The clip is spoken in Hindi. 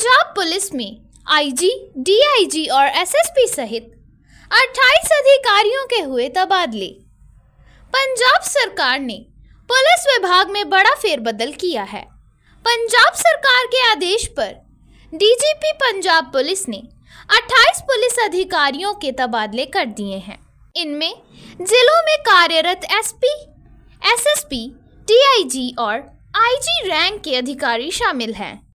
पंजाब पुलिस में आईजी, डीआईजी और एसएसपी सहित 28 अधिकारियों के हुए तबादले पंजाब सरकार ने पुलिस विभाग में बड़ा फेरबदल किया है पंजाब सरकार के आदेश पर डीजीपी पंजाब पुलिस ने 28 पुलिस अधिकारियों के तबादले कर दिए हैं इनमें जिलों में कार्यरत एसपी, एसएसपी, डीआईजी और आईजी रैंक के अधिकारी शामिल हैं